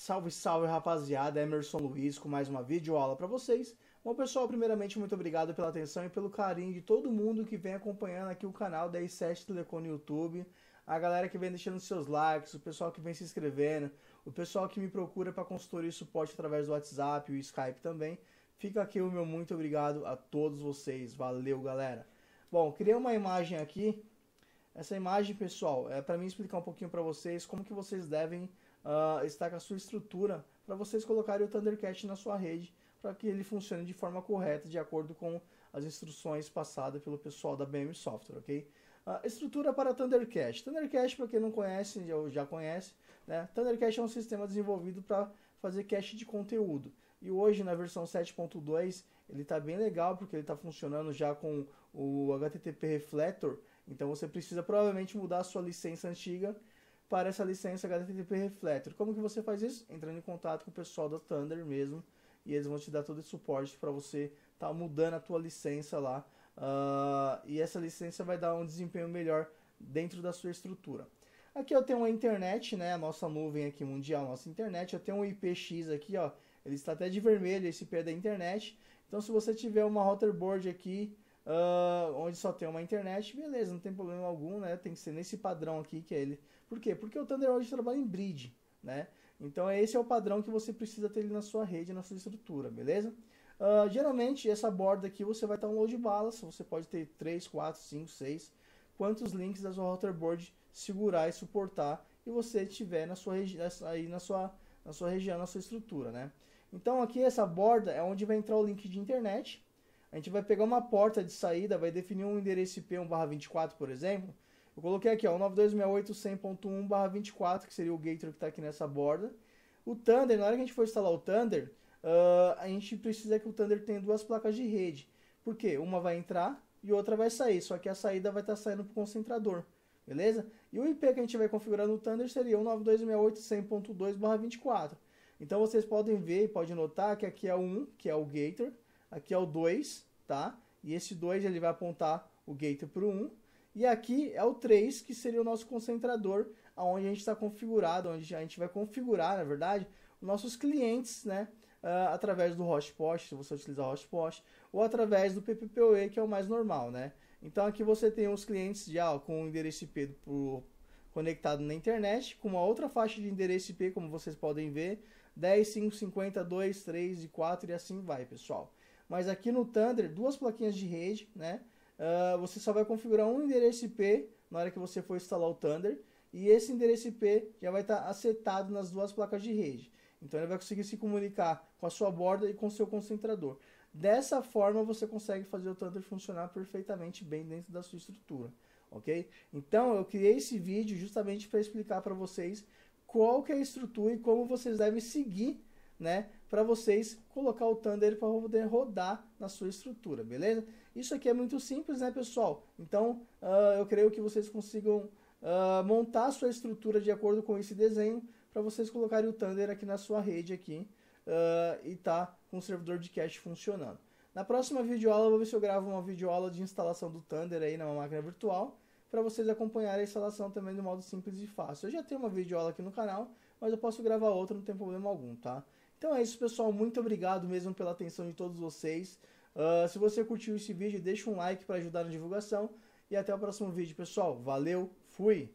Salve, salve rapaziada, Emerson Luiz com mais uma videoaula para vocês. Bom pessoal, primeiramente muito obrigado pela atenção e pelo carinho de todo mundo que vem acompanhando aqui o canal 107 Telecom no YouTube, a galera que vem deixando seus likes, o pessoal que vem se inscrevendo, o pessoal que me procura para consultoria e suporte através do WhatsApp e o Skype também. Fica aqui o meu muito obrigado a todos vocês, valeu galera. Bom, criei uma imagem aqui, essa imagem pessoal é para mim explicar um pouquinho para vocês como que vocês devem uh, está com a sua estrutura para vocês colocarem o Thundercat na sua rede para que ele funcione de forma correta, de acordo com as instruções passadas pelo pessoal da BM Software, ok? Uh, estrutura para Thundercat. Thundercat, para quem não conhece, ou já conhece, né? Thundercat é um sistema desenvolvido para fazer cache de conteúdo. E hoje, na versão 7.2, ele está bem legal, porque ele está funcionando já com o HTTP Reflector, então você precisa provavelmente mudar a sua licença antiga para essa licença HTTP Reflector. Como que você faz isso? Entrando em contato com o pessoal da Thunder mesmo e eles vão te dar todo esse suporte para você estar tá mudando a tua licença lá uh, e essa licença vai dar um desempenho melhor dentro da sua estrutura. Aqui eu tenho a internet, né, a nossa nuvem aqui mundial, nossa internet, eu tenho um IPX aqui, ó, ele está até de vermelho, esse IP é da internet, então se você tiver uma router board aqui, uh, onde só tem uma internet, beleza, não tem problema algum, né? Tem que ser nesse padrão aqui que é ele. Por quê? Porque o Thunderbolt trabalha em bridge, né? Então esse é o padrão que você precisa ter na sua rede, na sua estrutura, beleza? Uh, geralmente essa borda aqui você vai ter um load balas, você pode ter 3, 4, 5, 6, quantos links da sua router board segurar e suportar e você tiver na sua, aí na sua, na sua região, na sua estrutura, né? Então aqui essa borda é onde vai entrar o link de internet, a gente vai pegar uma porta de saída, vai definir um endereço IP 1/24, por exemplo. Eu coloquei aqui, ó, 9268.100.1/24, que seria o gateway que está aqui nessa borda. O Thunder, na hora que a gente for instalar o Thunder, uh, a gente precisa que o Thunder tenha duas placas de rede. Por quê? Uma vai entrar e outra vai sair, só que a saída vai estar tá saindo para o concentrador. Beleza? E o IP que a gente vai configurar no Thunder seria o 9268.100.2/24. Então vocês podem ver e podem notar que aqui é o 1, que é o Gator aqui é o 2, tá? E esse 2 ele vai apontar o gate para o 1. E aqui é o 3, que seria o nosso concentrador, onde a gente está configurado, onde a gente vai configurar, na verdade, os nossos clientes, né? Uh, através do hotspot, se você utilizar o hotspot, ou através do PPPoE, que é o mais normal, né? Então aqui você tem os clientes já ó, ah, com o endereço IP pro, conectado na internet, com uma outra faixa de endereço IP, como vocês podem ver, 10, 5, 50, 2, 3 e 4 e assim vai, pessoal. Mas aqui no Thunder, duas plaquinhas de rede, né? Uh, você só vai configurar um endereço IP na hora que você for instalar o Thunder. E esse endereço IP já vai estar tá acertado nas duas placas de rede. Então ele vai conseguir se comunicar com a sua borda e com o seu concentrador. Dessa forma você consegue fazer o Thunder funcionar perfeitamente bem dentro da sua estrutura, ok? Então eu criei esse vídeo justamente para explicar para vocês qual que é a estrutura e como vocês devem seguir né? Para vocês colocar o Thunder para poder rodar na sua estrutura, beleza? Isso aqui é muito simples, né, pessoal? Então, uh, eu creio que vocês consigam uh, montar a sua estrutura de acordo com esse desenho para vocês colocarem o Thunder aqui na sua rede aqui uh, e tá com o servidor de cache funcionando. Na próxima videoaula eu vou ver se eu gravo uma videoaula de instalação do Thunder aí na máquina virtual para vocês acompanharem a instalação também de modo simples e fácil. Eu já tenho uma videoaula aqui no canal, mas eu posso gravar outra, não tem problema algum, tá? Então é isso, pessoal. Muito obrigado mesmo pela atenção de todos vocês. Uh, se você curtiu esse vídeo, deixa um like para ajudar na divulgação. E até o próximo vídeo, pessoal. Valeu, fui!